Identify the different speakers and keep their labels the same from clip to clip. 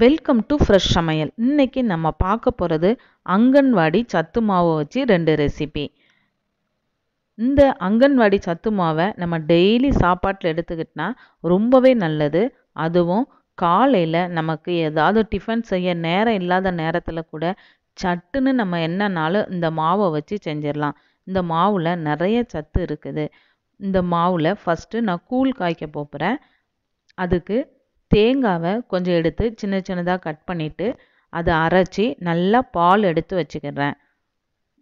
Speaker 1: welcome to fresh சமையல் இன்றைக்கி நம்ம பார்க்க போகிறது அங்கன்வாடி சத்து மாவை வச்சு ரெண்டு ரெசிபி இந்த அங்கன்வாடி சத்து மாவை நம்ம டெய்லி சாப்பாட்டில் எடுத்துக்கிட்டால் ரொம்பவே நல்லது அதுவும் காலையில் நமக்கு ஏதாவது டிஃபன் செய்ய நேரம் இல்லாத நேரத்தில் கூட சட்டுன்னு நம்ம என்னன்னாலும் இந்த மாவை வச்சு செஞ்சிடலாம் இந்த மாவில் நிறைய சத்து இருக்குது இந்த மாவில் ஃபஸ்ட்டு நான் கூழ் காய்க்க போகிறேன் அதுக்கு தேங்காவை கொஞ்சம் எடுத்து சின்ன சின்னதாக கட் பண்ணிவிட்டு அதை அரைச்சி நல்லா பால் எடுத்து வச்சுக்கிறேன்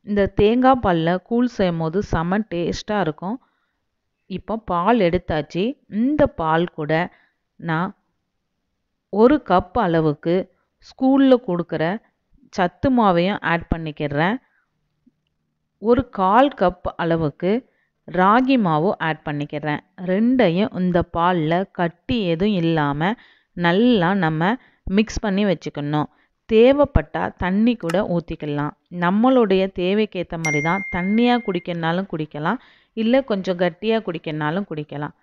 Speaker 1: இந்த தேங்காய் பாலில் கூழ் செய்யும் போது செம டேஸ்ட்டாக இருக்கும் இப்போ பால் எடுத்தாச்சு இந்த பால் கூட நான் ஒரு கப் அளவுக்கு ஸ்கூலில் கொடுக்குற சத்து மாவையும் ஆட் பண்ணிக்கிறேன் ஒரு கால் கப் அளவுக்கு ராகி மாவும் ஆட் பண்ணிக்கிறேன் ரெண்டையும் இந்த பாலில் கட்டி எதுவும் இல்லாமல் நல்லா நம்ம மிக்ஸ் பண்ணி வச்சுக்கணும் தேவைப்பட்டால் தண்ணி கூட ஊற்றிக்கலாம் நம்மளுடைய தேவைக்கேற்ற மாதிரி தான் தண்ணியாக குடிக்கனாலும் குடிக்கலாம் இல்லை கொஞ்சம் கட்டியாக குடிக்கனாலும் குடிக்கலாம்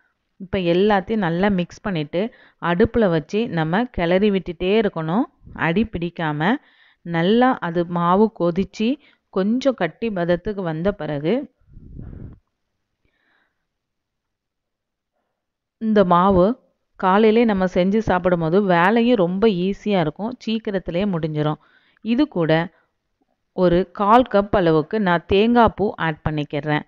Speaker 1: இப்போ எல்லாத்தையும் நல்லா மிக்ஸ் பண்ணிவிட்டு அடுப்பில் வச்சு நம்ம கிளறி விட்டுட்டே இருக்கணும் அடி பிடிக்காமல் நல்லா அது மாவு கொதித்து கொஞ்சம் கட்டி பதத்துக்கு வந்த பிறகு இந்த மாவு காலையிலே நம்ம செஞ்சு சாப்பிடும் போது வேலையும் ரொம்ப ஈஸியாக இருக்கும் சீக்கிரத்திலே முடிஞ்சிடும் இது கூட ஒரு கால் கப் அளவுக்கு நான் தேங்காய் பூ ஆட் பண்ணிக்கிறேன்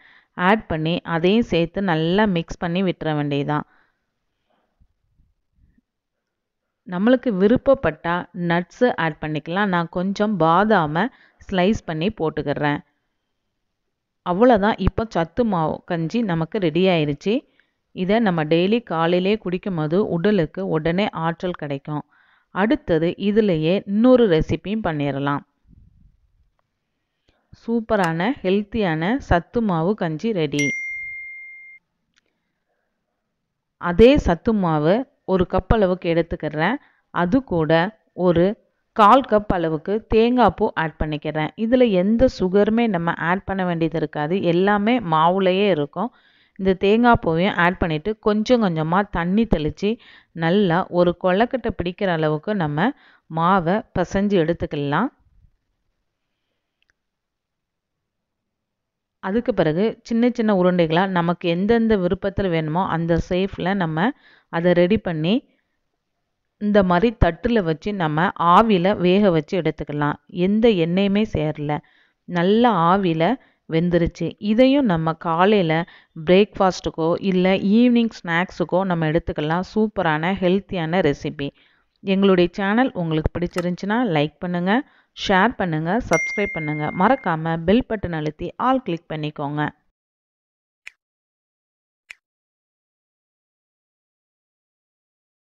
Speaker 1: ஆட் பண்ணி அதையும் சேர்த்து நல்லா மிக்ஸ் பண்ணி விட்டுற வேண்டியதுதான் நம்மளுக்கு விருப்பப்பட்டால் நட்ஸு ஆட் பண்ணிக்கலாம் நான் கொஞ்சம் பாதாமை ஸ்லைஸ் பண்ணி போட்டுக்கிறேன் அவ்வளோதான் இப்போ சத்து மாவு கஞ்சி நமக்கு ரெடி ஆயிடுச்சு இதை நம்ம டெய்லி காலையிலே குடிக்கும் போது உடலுக்கு உடனே ஆற்றல் கிடைக்கும் அடுத்தது இதுலேயே இன்னொரு ரெசிப்பியும் பண்ணிடலாம் சூப்பரான ஹெல்த்தியான சத்து மாவு கஞ்சி ரெடி அதே சத்து மாவு ஒரு கப் அளவுக்கு எடுத்துக்கிறேன் அது கூட ஒரு கால் கப் அளவுக்கு தேங்காய் பூ ஆட் பண்ணிக்கிறேன் இதில் எந்த சுகருமே நம்ம ஆட் பண்ண வேண்டியது இருக்காது எல்லாமே மாவுலேயே இருக்கும் இந்த தேங்காய் பூவையும் ஆட் பண்ணிவிட்டு கொஞ்சம் கொஞ்சமாக தண்ணி தெளித்து நல்லா ஒரு கொலக்கட்டை பிடிக்கிற அளவுக்கு நம்ம மாவை பசைஞ்சு எடுத்துக்கலாம் அதுக்கு பிறகு சின்ன சின்ன உருண்டைகளாக நமக்கு எந்தெந்த விருப்பத்தில் வேணுமோ அந்த சேஃபில் நம்ம அதை ரெடி பண்ணி இந்த மாதிரி தட்டில் வச்சு நம்ம ஆவியில் வேக வச்சு எடுத்துக்கலாம் எந்த எண்ணெயுமே சேரல நல்ல ஆவியில் வெந்துருச்சு இதையும் நம்ம காலையில் பிரேக்ஃபாஸ்ட்டுக்கோ இல்லை ஈவினிங் ஸ்நாக்ஸுக்கோ நம்ம எடுத்துக்கலாம் சூப்பரான ஹெல்த்தியான ரெசிபி எங்களுடைய சேனல் உங்களுக்கு பிடிச்சிருந்துச்சுன்னா லைக் பண்ணுங்கள் ஷேர் பண்ணுங்கள் சப்ஸ்கிரைப் பண்ணுங்கள் மறக்காமல் பெல் பட்டன் அழுத்தி ஆல் கிளிக் பண்ணிக்கோங்க